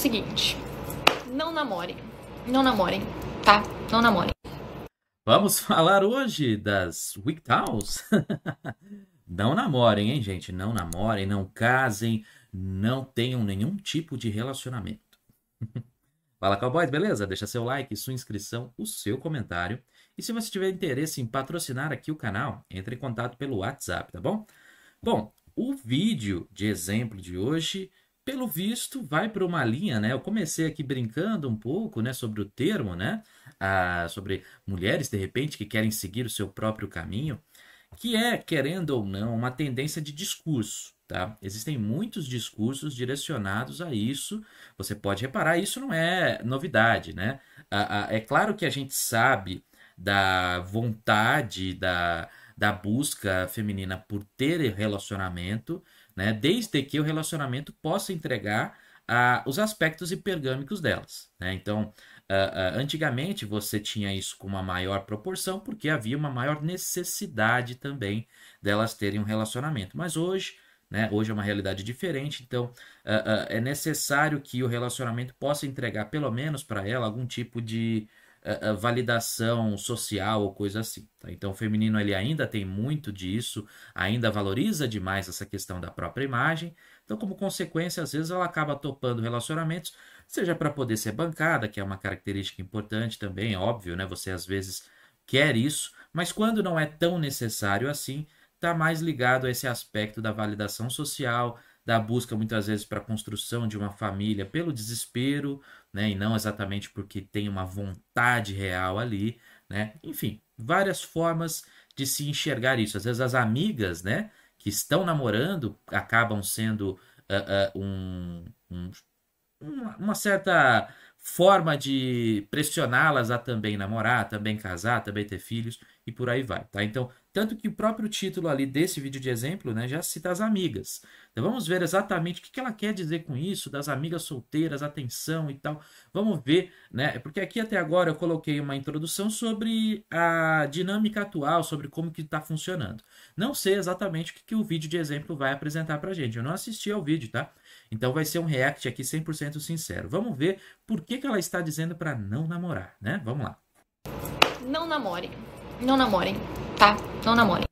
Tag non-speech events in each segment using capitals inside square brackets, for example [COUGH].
Seguinte, não namorem. Não namorem, tá? Não namorem. Vamos falar hoje das Week [LAUGHS] não namorem, hein, gente? Não namorem, não casem, não tenham nenhum tipo de relacionamento. [LAUGHS] Fala, cowboys, beleza? Deixa seu like, sua inscrição, o seu comentário. E se você tiver interesse em patrocinar aqui o canal, entre em contato pelo WhatsApp, tá bom? Bom, o vídeo de exemplo de hoje pelo visto, vai para uma linha, né? Eu comecei aqui brincando um pouco, né, sobre o termo, né? Ah, sobre mulheres, de repente, que querem seguir o seu próprio caminho, que é, querendo ou não, uma tendência de discurso, tá? Existem muitos discursos direcionados a isso. Você pode reparar, isso não é novidade, né? Ah, ah, é claro que a gente sabe da vontade, da, da busca feminina por ter relacionamento, né? desde que o relacionamento possa entregar ah, os aspectos hipergâmicos delas. Né? Então, ah, ah, antigamente você tinha isso com uma maior proporção, porque havia uma maior necessidade também delas terem um relacionamento. Mas hoje, né? hoje é uma realidade diferente, então é necessário que o relacionamento possa entregar, pelo menos para ela, algum tipo de validação social ou coisa assim. Tá? Então, o feminino ele ainda tem muito disso, ainda valoriza demais essa questão da própria imagem. Então, como consequência, às vezes ela acaba topando relacionamentos, seja para poder ser bancada, que é uma característica importante também, óbvio, né? Você às vezes quer isso, mas quando não é tão necessário assim, está mais ligado a esse aspecto da validação social, da busca muitas vezes para a construção de uma família pelo desespero né? E não exatamente porque tem uma vontade real ali, né? Enfim, várias formas de se enxergar isso. Às vezes as amigas, né, que estão namorando, acabam sendo uh, uh, um, um, uma certa forma de pressioná-las a também namorar, também casar, também ter filhos e por aí vai, tá? Então, tanto que o próprio título ali desse vídeo de exemplo né, já cita as amigas. Então vamos ver exatamente o que ela quer dizer com isso, das amigas solteiras, atenção e tal. Vamos ver, né? Porque aqui até agora eu coloquei uma introdução sobre a dinâmica atual, sobre como que está funcionando. Não sei exatamente o que, que o vídeo de exemplo vai apresentar pra gente. Eu não assisti ao vídeo, tá? Então vai ser um react aqui 100% sincero. Vamos ver por que, que ela está dizendo para não namorar, né? Vamos lá. Não namorem. Não namorem tá? Não namore.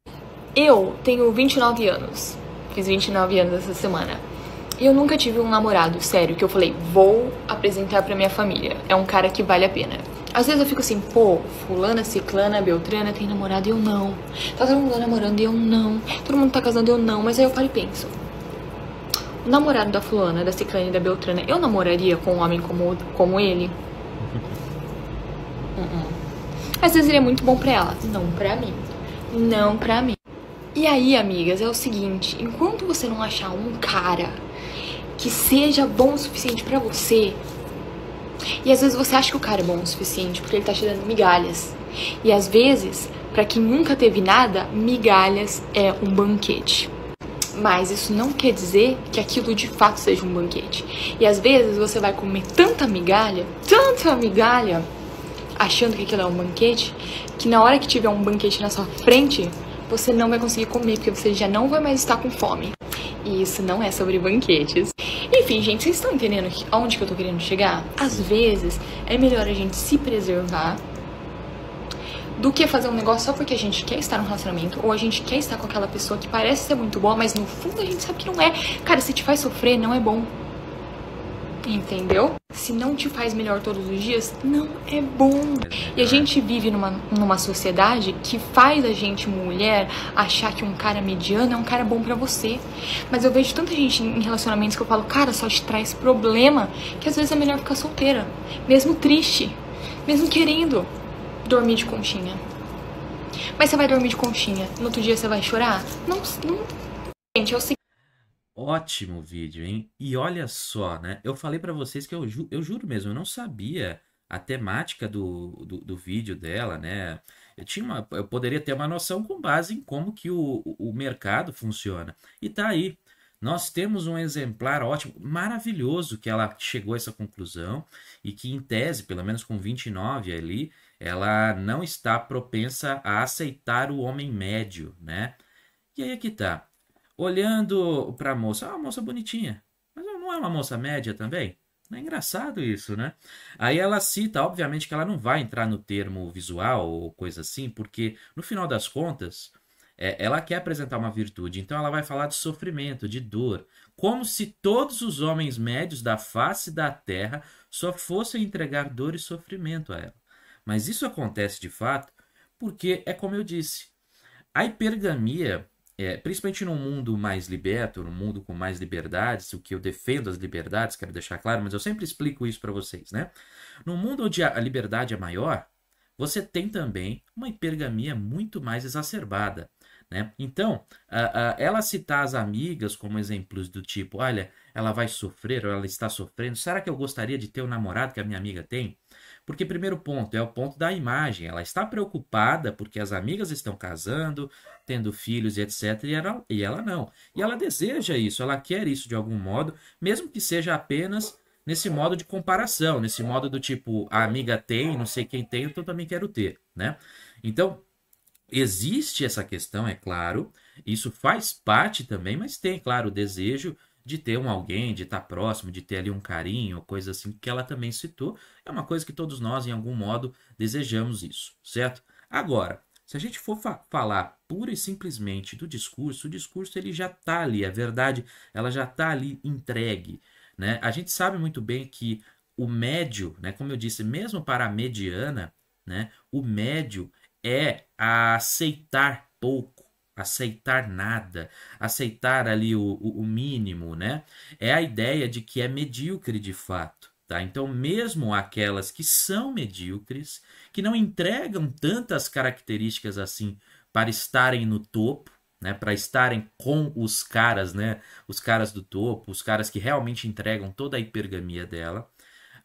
Eu tenho 29 anos. Fiz 29 anos essa semana. E eu nunca tive um namorado, sério, que eu falei, vou apresentar pra minha família. É um cara que vale a pena. Às vezes eu fico assim, pô, fulana, ciclana, beltrana tem namorado e eu não. Tá todo mundo namorando e eu não. Todo mundo tá casando e eu não. Mas aí eu falo e penso. O namorado da fulana, da ciclana e da beltrana, eu namoraria com um homem como, como ele? Uh [LAUGHS] -uh. Às vezes ele é muito bom pra ela, não pra mim não pra mim. E aí, amigas, é o seguinte, enquanto você não achar um cara que seja bom o suficiente para você, e às vezes você acha que o cara é bom o suficiente porque ele tá te dando migalhas. E às vezes, para quem nunca teve nada, migalhas é um banquete. Mas isso não quer dizer que aquilo de fato seja um banquete. E às vezes você vai comer tanta migalha, tanta migalha, achando que aquilo é um banquete, que na hora que tiver um banquete na sua frente, você não vai conseguir comer, porque você já não vai mais estar com fome. E isso não é sobre banquetes. Enfim, gente, vocês estão entendendo aonde que eu tô querendo chegar? Às vezes é melhor a gente se preservar do que fazer um negócio só porque a gente quer estar num relacionamento ou a gente quer estar com aquela pessoa que parece ser muito boa, mas no fundo a gente sabe que não é. Cara, se te faz sofrer, não é bom. Entendeu? se não te faz melhor todos os dias, não é bom. E a é. gente vive numa, numa sociedade que faz a gente, mulher, achar que um cara mediano é um cara bom para você. Mas eu vejo tanta gente em relacionamentos que eu falo, cara, só te traz problema, que às vezes é melhor ficar solteira, mesmo triste, mesmo querendo dormir de conchinha. Mas você vai dormir de conchinha, no outro dia você vai chorar? Não, não. Gente, é o seguinte ótimo vídeo, hein? E olha só, né? Eu falei para vocês que eu, ju eu juro mesmo, eu não sabia a temática do, do, do, vídeo dela, né? Eu, tinha uma, eu poderia ter uma noção com base em como que o, o mercado funciona. E tá aí. Nós temos um exemplar ótimo, maravilhoso que ela chegou a essa conclusão e que, em tese, pelo menos com 29 ali, ela não está propensa a aceitar o homem médio, né? E aí é que tá olhando para a moça. É ah, uma moça bonitinha, mas não é uma moça média também? É engraçado isso, né? Aí ela cita, obviamente, que ela não vai entrar no termo visual ou coisa assim, porque no final das contas, é, ela quer apresentar uma virtude. Então ela vai falar de sofrimento, de dor. Como se todos os homens médios da face da terra só fossem entregar dor e sofrimento a ela. Mas isso acontece de fato porque é como eu disse. A hipergamia é, principalmente num mundo mais liberto, num mundo com mais liberdades, o que eu defendo as liberdades, quero deixar claro, mas eu sempre explico isso para vocês, né? Num mundo onde a liberdade é maior, você tem também uma hipergamia muito mais exacerbada. Né? Então, a, a, ela citar as amigas como exemplos do tipo: olha, ela vai sofrer ou ela está sofrendo, será que eu gostaria de ter o um namorado que a minha amiga tem? Porque, primeiro ponto, é o ponto da imagem. Ela está preocupada porque as amigas estão casando, tendo filhos e etc. E ela, e ela não. E ela deseja isso, ela quer isso de algum modo, mesmo que seja apenas nesse modo de comparação, nesse modo do tipo, a amiga tem, não sei quem tem, então também quero ter, né? Então, existe essa questão, é claro. Isso faz parte também, mas tem, claro, o desejo de ter um alguém, de estar tá próximo, de ter ali um carinho, coisa assim que ela também citou, é uma coisa que todos nós, em algum modo, desejamos isso, certo? Agora, se a gente for fa falar pura e simplesmente do discurso, o discurso ele já está ali, a é verdade ela já está ali entregue. Né? A gente sabe muito bem que o médio, né, como eu disse, mesmo para a mediana, né, o médio é aceitar pouco aceitar nada, aceitar ali o, o, o mínimo, né? É a ideia de que é medíocre de fato. Tá? Então, mesmo aquelas que são medíocres, que não entregam tantas características assim para estarem no topo, né, para estarem com os caras, né, os caras do topo, os caras que realmente entregam toda a hipergamia dela,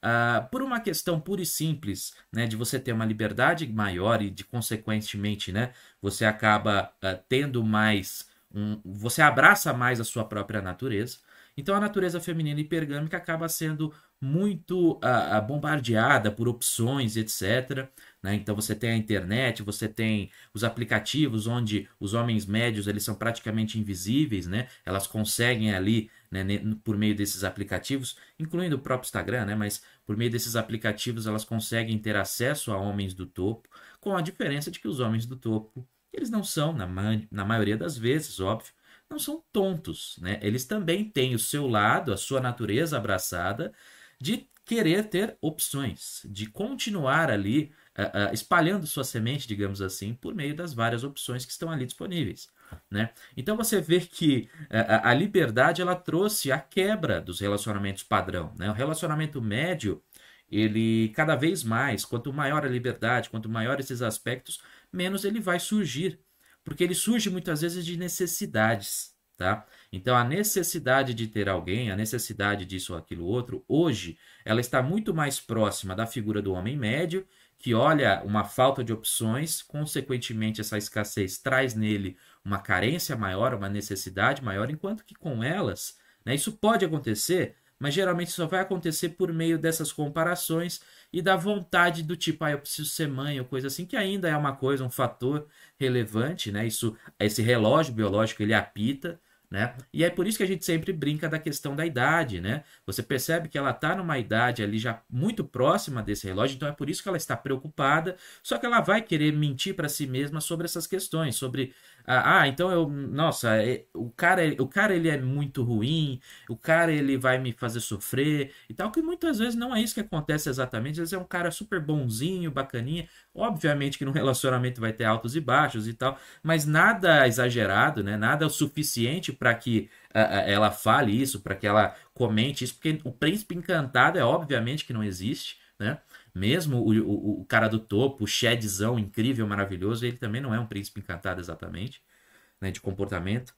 uh, por uma questão pura e simples, né, de você ter uma liberdade maior e de consequentemente, né, você acaba uh, tendo mais um, você abraça mais a sua própria natureza. Então a natureza feminina hipergâmica acaba sendo muito uh, bombardeada por opções, etc. Né? Então você tem a internet, você tem os aplicativos onde os homens médios eles são praticamente invisíveis, né? Elas conseguem ali né, por meio desses aplicativos, incluindo o próprio Instagram, né, mas por meio desses aplicativos elas conseguem ter acesso a homens do topo, com a diferença de que os homens do topo, eles não são, na, ma na maioria das vezes, óbvio, não são tontos. Né? Eles também têm o seu lado, a sua natureza abraçada de querer ter opções, de continuar ali uh, uh, espalhando sua semente, digamos assim, por meio das várias opções que estão ali disponíveis. Né? Então você vê que a, a liberdade ela trouxe a quebra dos relacionamentos padrão. Né? O relacionamento médio, ele cada vez mais, quanto maior a liberdade, quanto maior esses aspectos, menos ele vai surgir. Porque ele surge muitas vezes de necessidades tá? Então a necessidade de ter alguém, a necessidade disso ou aquilo outro, hoje ela está muito mais próxima da figura do homem médio, que olha uma falta de opções, consequentemente essa escassez traz nele uma carência maior, uma necessidade maior, enquanto que com elas, né, isso pode acontecer, mas geralmente só vai acontecer por meio dessas comparações e da vontade do tipo, ah, eu preciso ser mãe ou coisa assim, que ainda é uma coisa, um fator relevante, né? Isso, esse relógio biológico ele apita, né? E é por isso que a gente sempre brinca da questão da idade, né? Você percebe que ela está numa idade ali já muito próxima desse relógio, então é por isso que ela está preocupada, só que ela vai querer mentir para si mesma sobre essas questões, sobre ah, ah, então eu, nossa, é, o cara, o cara ele é muito ruim, o cara ele vai me fazer sofrer e tal, que muitas vezes não é isso que acontece exatamente, às vezes é um cara super bonzinho, bacaninha, obviamente que no relacionamento vai ter altos e baixos e tal, mas nada exagerado, né? Nada o suficiente para que ah, ah, ela fale isso, para que ela comente isso, porque o príncipe encantado é obviamente que não existe, né? Mesmo o, o, o cara do topo, o Shedzão, incrível, maravilhoso, ele também não é um príncipe encantado exatamente, né, de comportamento.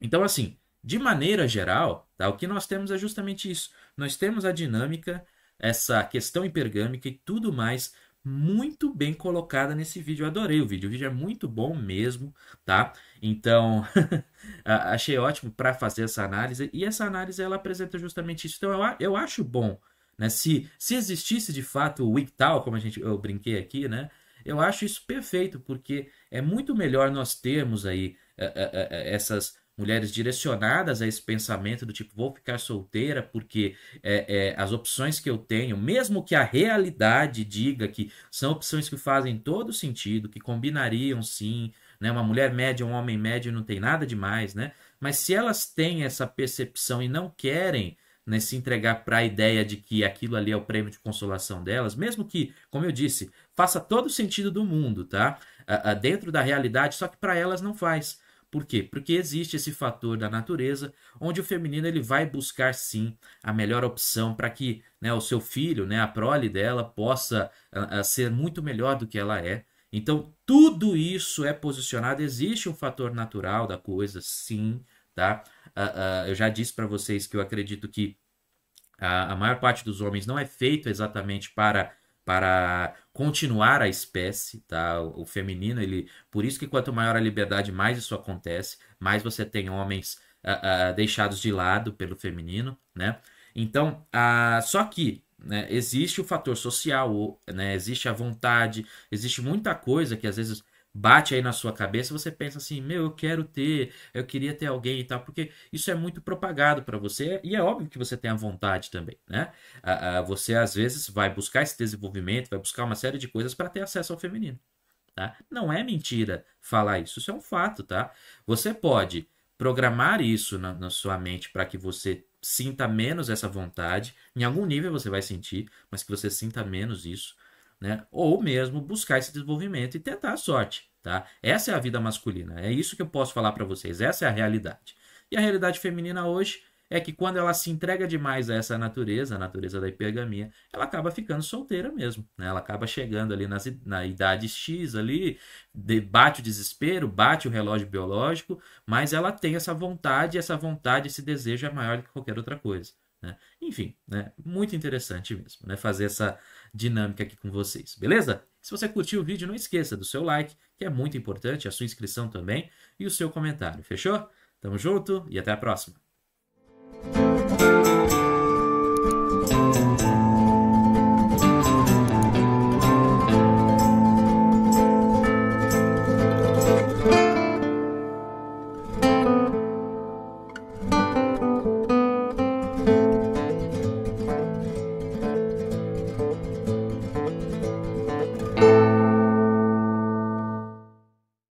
Então, assim, de maneira geral, tá, o que nós temos é justamente isso. Nós temos a dinâmica, essa questão hipergâmica e tudo mais muito bem colocada nesse vídeo. Eu adorei o vídeo, o vídeo é muito bom mesmo, tá? Então, [LAUGHS] achei ótimo para fazer essa análise e essa análise ela apresenta justamente isso. Então, eu, eu acho bom né? Se, se existisse de fato o WICTAL, como a gente, eu brinquei aqui, né? eu acho isso perfeito, porque é muito melhor nós termos aí eh, eh, eh, essas mulheres direcionadas a esse pensamento do tipo, vou ficar solteira porque é, é, as opções que eu tenho, mesmo que a realidade diga que são opções que fazem todo sentido, que combinariam sim, né? Uma mulher média, um homem médio não tem nada demais, né? Mas se elas têm essa percepção e não querem né, se entregar para a ideia de que aquilo ali é o prêmio de consolação delas, mesmo que, como eu disse, faça todo o sentido do mundo, tá? Uh, uh, dentro da realidade, só que para elas não faz. Por quê? Porque existe esse fator da natureza onde o feminino ele vai buscar sim a melhor opção para que né, o seu filho, né, a prole dela, possa uh, ser muito melhor do que ela é. Então, tudo isso é posicionado. Existe um fator natural da coisa, sim, tá? Uh, uh, eu já disse para vocês que eu acredito que a, a, maior parte dos homens não é feito exatamente para para continuar a espécie, tá? O, o, feminino, ele, por isso que quanto maior a liberdade, mais isso acontece, mais você tem homens uh, deixados de lado pelo feminino, né? Então, uh, só que né, existe o fator social, né, existe a vontade, existe muita coisa que às vezes bate aí na sua cabeça, você pensa assim, meu, eu quero ter, eu queria ter alguém e tal, porque isso é muito propagado para você e é óbvio que você tem a vontade também, né? você às vezes vai buscar esse desenvolvimento, vai buscar uma série de coisas para ter acesso ao feminino, tá? Não é mentira falar isso, isso é um fato, tá? Você pode programar isso na, na sua mente para que você sinta menos essa vontade, em algum nível você vai sentir, mas que você sinta menos isso né? Ou mesmo buscar esse desenvolvimento e tentar a sorte, tá? Essa é a vida masculina, é isso que eu posso falar para vocês, essa é a realidade. E a realidade feminina hoje é que quando ela se entrega demais a essa natureza, a natureza da hipergamia, ela acaba ficando solteira mesmo, né? Ela acaba chegando ali nas, na idade X ali, bate o desespero, bate o relógio biológico, mas ela tem essa vontade, essa vontade, esse desejo é maior do que qualquer outra coisa. Né? Enfim, né? muito interessante mesmo né? fazer essa dinâmica aqui com vocês, beleza? Se você curtiu o vídeo, não esqueça do seu like, que é muito importante, a sua inscrição também e o seu comentário, fechou? Tamo junto e até a próxima!